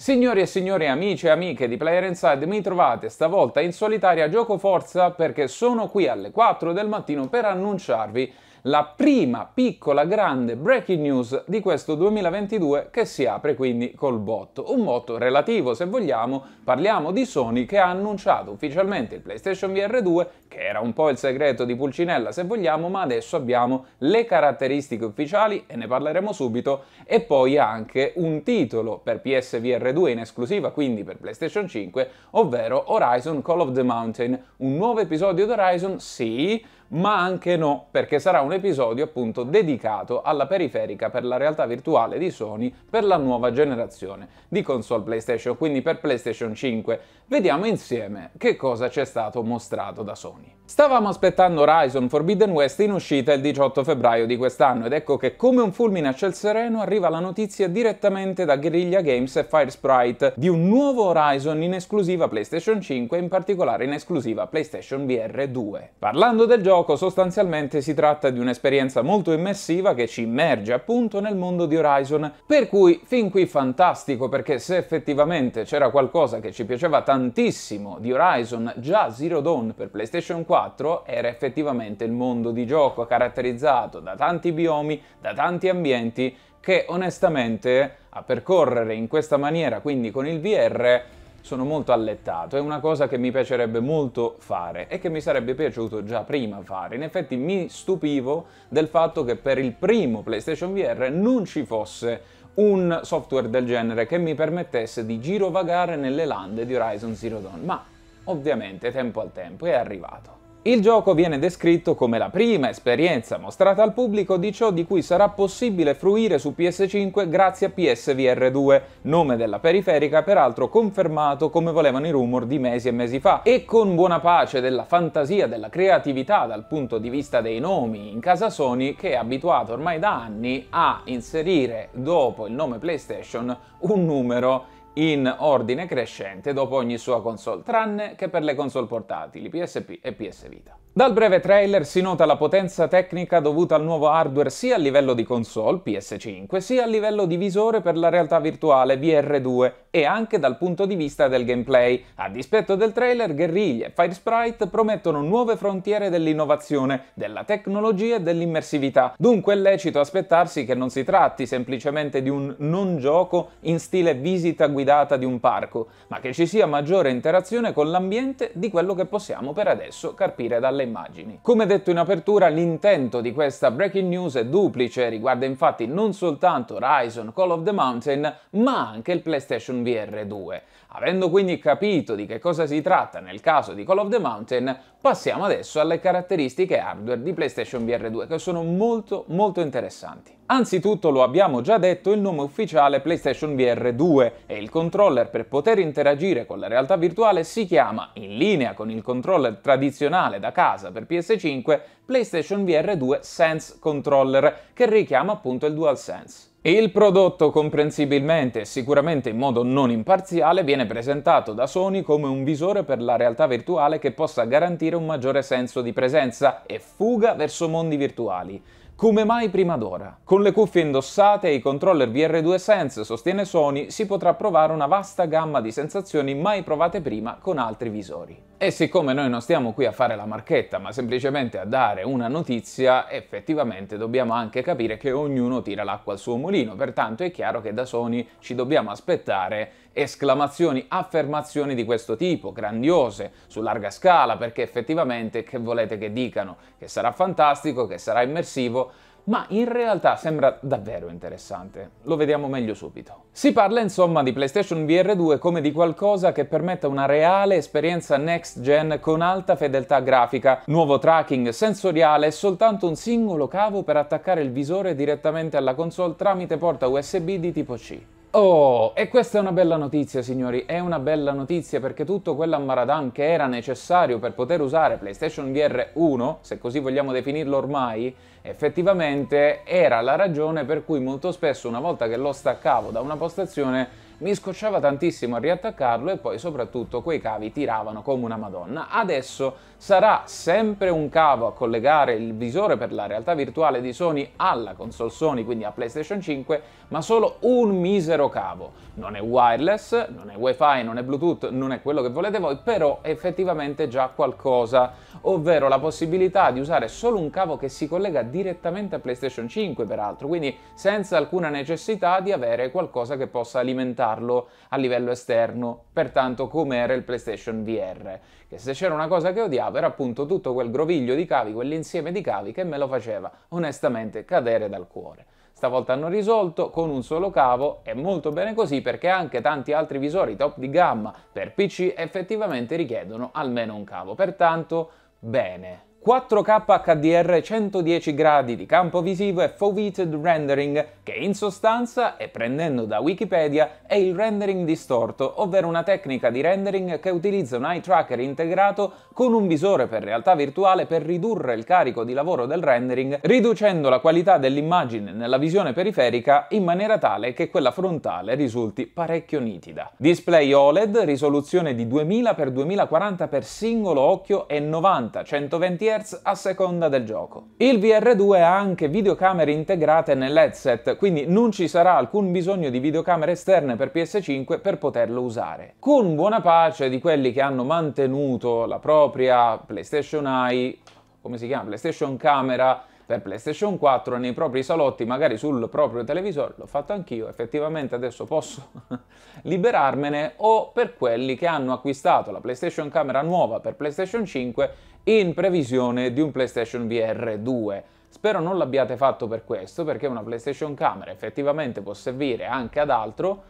Signori e signori, amici e amiche di Player Inside, mi trovate stavolta in solitaria gioco forza perché sono qui alle 4 del mattino per annunciarvi la prima piccola grande breaking news di questo 2022 che si apre quindi col botto. Un botto relativo se vogliamo, parliamo di Sony che ha annunciato ufficialmente il PlayStation VR 2 che era un po' il segreto di Pulcinella se vogliamo, ma adesso abbiamo le caratteristiche ufficiali e ne parleremo subito e poi anche un titolo per PSVR 2 in esclusiva quindi per PlayStation 5, ovvero Horizon Call of the Mountain, un nuovo episodio di Horizon, sì, ma anche no, perché sarà un episodio appunto dedicato alla periferica per la realtà virtuale di Sony per la nuova generazione di console PlayStation, quindi per PlayStation 5. Vediamo insieme che cosa c'è stato mostrato da Sony. Stavamo aspettando Horizon Forbidden West in uscita il 18 febbraio di quest'anno ed ecco che come un fulmine a ciel sereno arriva la notizia direttamente da Guerrilla Games e Firesprite di un nuovo Horizon in esclusiva PlayStation 5 e in particolare in esclusiva PlayStation VR 2. Parlando del gioco gioco sostanzialmente si tratta di un'esperienza molto immersiva che ci immerge appunto nel mondo di Horizon, per cui fin qui fantastico perché se effettivamente c'era qualcosa che ci piaceva tantissimo di Horizon già Zero Dawn per PlayStation 4 era effettivamente il mondo di gioco caratterizzato da tanti biomi, da tanti ambienti che onestamente a percorrere in questa maniera, quindi con il VR, sono molto allettato, è una cosa che mi piacerebbe molto fare e che mi sarebbe piaciuto già prima fare. In effetti mi stupivo del fatto che per il primo PlayStation VR non ci fosse un software del genere che mi permettesse di girovagare nelle lande di Horizon Zero Dawn, ma ovviamente tempo al tempo è arrivato. Il gioco viene descritto come la prima esperienza mostrata al pubblico di ciò di cui sarà possibile fruire su PS5 grazie a PSVR 2, nome della periferica peraltro confermato come volevano i rumor di mesi e mesi fa, e con buona pace della fantasia, della creatività dal punto di vista dei nomi in casa Sony che è abituato ormai da anni a inserire dopo il nome PlayStation un numero in ordine crescente dopo ogni sua console, tranne che per le console portatili, PSP e PS Vita. Dal breve trailer si nota la potenza tecnica dovuta al nuovo hardware sia a livello di console PS5 sia a livello di visore per la realtà virtuale VR2 e anche dal punto di vista del gameplay. A dispetto del trailer, Guerriglia e Firesprite promettono nuove frontiere dell'innovazione, della tecnologia e dell'immersività. Dunque è lecito aspettarsi che non si tratti semplicemente di un non gioco in stile visita guidata di un parco, ma che ci sia maggiore interazione con l'ambiente di quello che possiamo per adesso carpire dalle immagini. Come detto in apertura, l'intento di questa breaking news è duplice, riguarda infatti non soltanto Horizon Call of the Mountain, ma anche il PlayStation VR 2. Avendo quindi capito di che cosa si tratta nel caso di Call of the Mountain, passiamo adesso alle caratteristiche hardware di PlayStation VR 2 che sono molto molto interessanti. Anzitutto, lo abbiamo già detto, il nome ufficiale PlayStation VR 2 e il controller per poter interagire con la realtà virtuale si chiama, in linea con il controller tradizionale da casa per PS5, PlayStation VR 2 Sense Controller, che richiama appunto il DualSense. Il prodotto, comprensibilmente e sicuramente in modo non imparziale, viene presentato da Sony come un visore per la realtà virtuale che possa garantire un maggiore senso di presenza e fuga verso mondi virtuali. Come mai prima d'ora? Con le cuffie indossate e i controller VR2 Sense, sostiene Sony, si potrà provare una vasta gamma di sensazioni mai provate prima con altri visori. E siccome noi non stiamo qui a fare la marchetta, ma semplicemente a dare una notizia, effettivamente dobbiamo anche capire che ognuno tira l'acqua al suo mulino, pertanto è chiaro che da Sony ci dobbiamo aspettare esclamazioni, affermazioni di questo tipo, grandiose, su larga scala, perché effettivamente che volete che dicano? Che sarà fantastico, che sarà immersivo, ma in realtà sembra davvero interessante. Lo vediamo meglio subito. Si parla insomma di PlayStation VR 2 come di qualcosa che permetta una reale esperienza next gen con alta fedeltà grafica, nuovo tracking sensoriale e soltanto un singolo cavo per attaccare il visore direttamente alla console tramite porta USB di tipo C. Oh, e questa è una bella notizia, signori, è una bella notizia perché tutto quell'ammaradam che era necessario per poter usare PlayStation VR 1, se così vogliamo definirlo ormai, effettivamente era la ragione per cui molto spesso una volta che lo staccavo da una postazione mi scocciava tantissimo a riattaccarlo e poi soprattutto quei cavi tiravano come una madonna. Adesso sarà sempre un cavo a collegare il visore per la realtà virtuale di Sony alla console Sony, quindi a PlayStation 5, ma solo un misero cavo. Non è wireless, non è wifi, non è bluetooth, non è quello che volete voi, però effettivamente già qualcosa, ovvero la possibilità di usare solo un cavo che si collega direttamente a PlayStation 5 peraltro, quindi senza alcuna necessità di avere qualcosa che possa alimentare portarlo a livello esterno, pertanto come era il PlayStation VR, che se c'era una cosa che odiavo era appunto tutto quel groviglio di cavi, quell'insieme di cavi che me lo faceva onestamente cadere dal cuore. Stavolta hanno risolto con un solo cavo e molto bene così perché anche tanti altri visori top di gamma per PC effettivamente richiedono almeno un cavo, pertanto bene. 4K HDR 110 gradi di campo visivo e Foveated Rendering, che in sostanza, e prendendo da Wikipedia, è il rendering distorto, ovvero una tecnica di rendering che utilizza un eye tracker integrato con un visore per realtà virtuale per ridurre il carico di lavoro del rendering, riducendo la qualità dell'immagine nella visione periferica in maniera tale che quella frontale risulti parecchio nitida. Display OLED, risoluzione di 2000x2040 per singolo occhio e 90-120 Gears a seconda del gioco. Il VR2 ha anche videocamere integrate nell'headset, quindi non ci sarà alcun bisogno di videocamere esterne per PS5 per poterlo usare. Con buona pace di quelli che hanno mantenuto la propria PlayStation Eye, come si chiama? PlayStation Camera per PlayStation 4 nei propri salotti, magari sul proprio televisore, l'ho fatto anch'io, effettivamente adesso posso liberarmene, o per quelli che hanno acquistato la PlayStation Camera nuova per PlayStation 5 in previsione di un PlayStation VR 2. Spero non l'abbiate fatto per questo, perché una PlayStation Camera effettivamente può servire anche ad altro,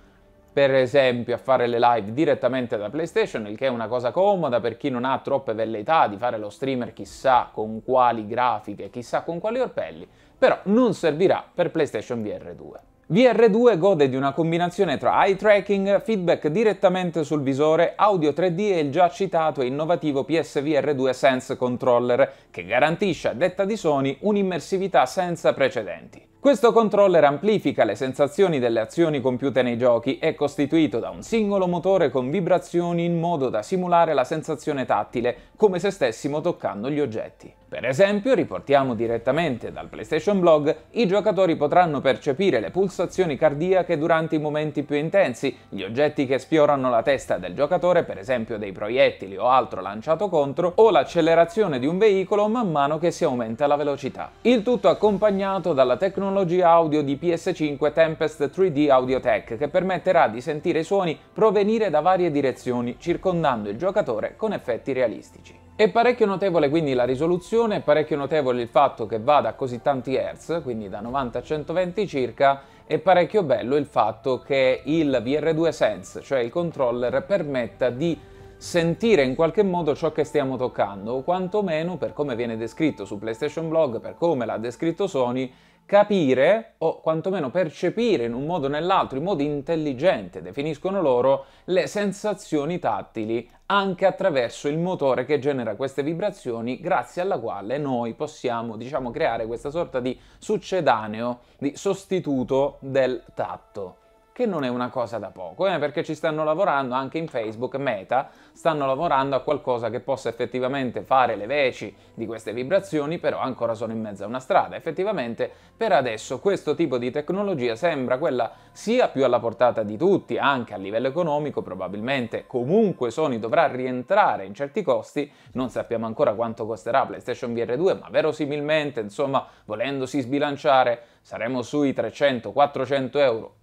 per esempio a fare le live direttamente da PlayStation, il che è una cosa comoda per chi non ha troppe velleità di fare lo streamer chissà con quali grafiche, chissà con quali orpelli, però non servirà per PlayStation VR 2. VR2 gode di una combinazione tra eye tracking, feedback direttamente sul visore, audio 3D e il già citato e innovativo PSVR2 Sense Controller, che garantisce, a detta di Sony, un'immersività senza precedenti. Questo controller amplifica le sensazioni delle azioni compiute nei giochi, è costituito da un singolo motore con vibrazioni in modo da simulare la sensazione tattile, come se stessimo toccando gli oggetti. Per esempio, riportiamo direttamente dal PlayStation Blog, i giocatori potranno percepire le pulsazioni cardiache durante i momenti più intensi, gli oggetti che sfiorano la testa del giocatore, per esempio dei proiettili o altro lanciato contro, o l'accelerazione di un veicolo man mano che si aumenta la velocità. Il tutto accompagnato dalla tecnologia tecnologia audio di PS5 Tempest 3D Audio Tech che permetterà di sentire i suoni provenire da varie direzioni, circondando il giocatore con effetti realistici. È parecchio notevole quindi la risoluzione, è parecchio notevole il fatto che vada a così tanti hertz, quindi da 90 a 120 circa, è parecchio bello il fatto che il VR2 Sense, cioè il controller, permetta di sentire in qualche modo ciò che stiamo toccando, o quantomeno per come viene descritto su PlayStation Blog, per come l'ha descritto Sony, capire o quantomeno percepire in un modo o nell'altro, in modo intelligente, definiscono loro, le sensazioni tattili anche attraverso il motore che genera queste vibrazioni, grazie alla quale noi possiamo, diciamo, creare questa sorta di succedaneo, di sostituto del tatto che non è una cosa da poco, eh, perché ci stanno lavorando anche in Facebook, Meta, stanno lavorando a qualcosa che possa effettivamente fare le veci di queste vibrazioni, però ancora sono in mezzo a una strada. Effettivamente per adesso questo tipo di tecnologia sembra quella sia più alla portata di tutti, anche a livello economico probabilmente comunque Sony dovrà rientrare in certi costi, non sappiamo ancora quanto costerà PlayStation VR 2, ma verosimilmente, insomma, volendosi sbilanciare, saremo sui 300-400 euro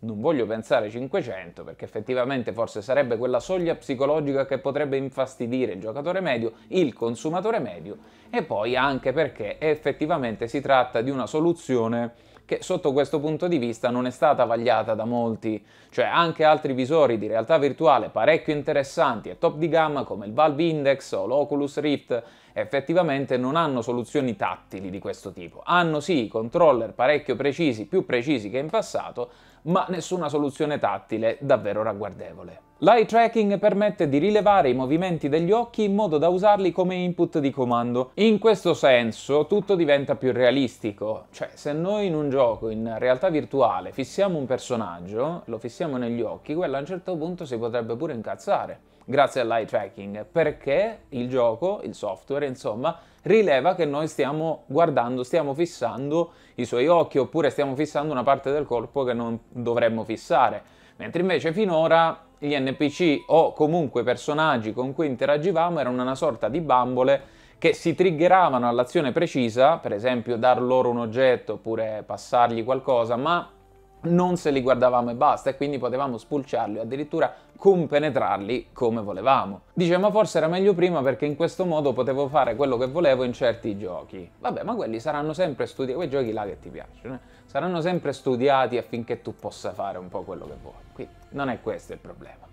non voglio pensare 500 perché effettivamente forse sarebbe quella soglia psicologica che potrebbe infastidire il giocatore medio, il consumatore medio e poi anche perché effettivamente si tratta di una soluzione che sotto questo punto di vista non è stata vagliata da molti, cioè anche altri visori di realtà virtuale parecchio interessanti e top di gamma come il Valve Index o l'Oculus Rift effettivamente non hanno soluzioni tattili di questo tipo, hanno sì controller parecchio precisi, più precisi che in passato, ma nessuna soluzione tattile davvero ragguardevole. L'eye tracking permette di rilevare i movimenti degli occhi in modo da usarli come input di comando. In questo senso tutto diventa più realistico, cioè se noi in un gioco in realtà virtuale fissiamo un personaggio, lo fissiamo negli occhi, quello a un certo punto si potrebbe pure incazzare, grazie all'eye tracking, perché il gioco, il software, insomma, rileva che noi stiamo guardando, stiamo fissando i suoi occhi oppure stiamo fissando una parte del corpo che non dovremmo fissare. Mentre invece finora gli NPC o comunque personaggi con cui interagivamo erano una sorta di bambole che si triggeravano all'azione precisa, per esempio dar loro un oggetto oppure passargli qualcosa, ma non se li guardavamo e basta e quindi potevamo spulciarli o addirittura compenetrarli come volevamo. Dice ma forse era meglio prima perché in questo modo potevo fare quello che volevo in certi giochi. Vabbè ma quelli saranno sempre studiati, quei giochi là che ti piacciono, eh? saranno sempre studiati affinché tu possa fare un po' quello che vuoi. Quindi non è questo il problema.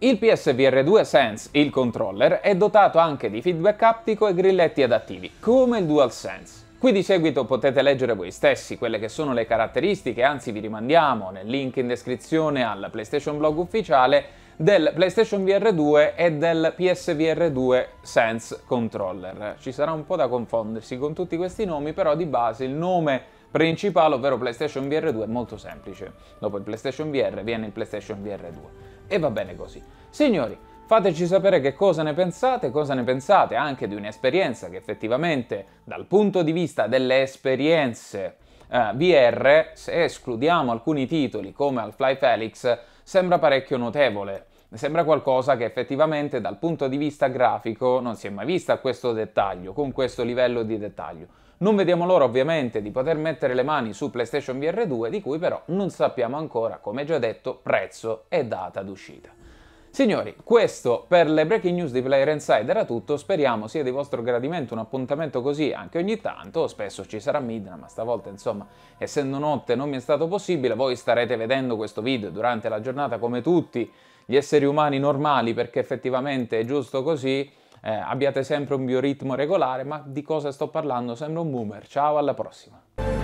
Il PSVR 2 Sense, il controller, è dotato anche di feedback aptico e grilletti adattivi, come il DualSense. Qui di seguito potete leggere voi stessi quelle che sono le caratteristiche, anzi vi rimandiamo nel link in descrizione al PlayStation Blog ufficiale del PlayStation VR 2 e del PSVR 2 Sense Controller. Ci sarà un po' da confondersi con tutti questi nomi, però di base il nome principale, ovvero PlayStation VR 2, è molto semplice. Dopo il PlayStation VR viene il PlayStation VR 2. E va bene così. Signori, Fateci sapere che cosa ne pensate, cosa ne pensate anche di un'esperienza che effettivamente dal punto di vista delle esperienze eh, VR, se escludiamo alcuni titoli come Half-Life Felix, sembra parecchio notevole. Sembra qualcosa che effettivamente dal punto di vista grafico non si è mai vista a questo dettaglio, con questo livello di dettaglio. Non vediamo l'ora ovviamente di poter mettere le mani su PlayStation VR 2, di cui però non sappiamo ancora, come già detto, prezzo e data d'uscita. Signori, questo per le breaking news di Player Insider era tutto, speriamo sia di vostro gradimento un appuntamento così anche ogni tanto, spesso ci sarà Midna, ma stavolta insomma, essendo notte non mi è stato possibile, voi starete vedendo questo video durante la giornata come tutti gli esseri umani normali, perché effettivamente è giusto così, eh, abbiate sempre un bioritmo regolare, ma di cosa sto parlando? Sembra un boomer, ciao, alla prossima!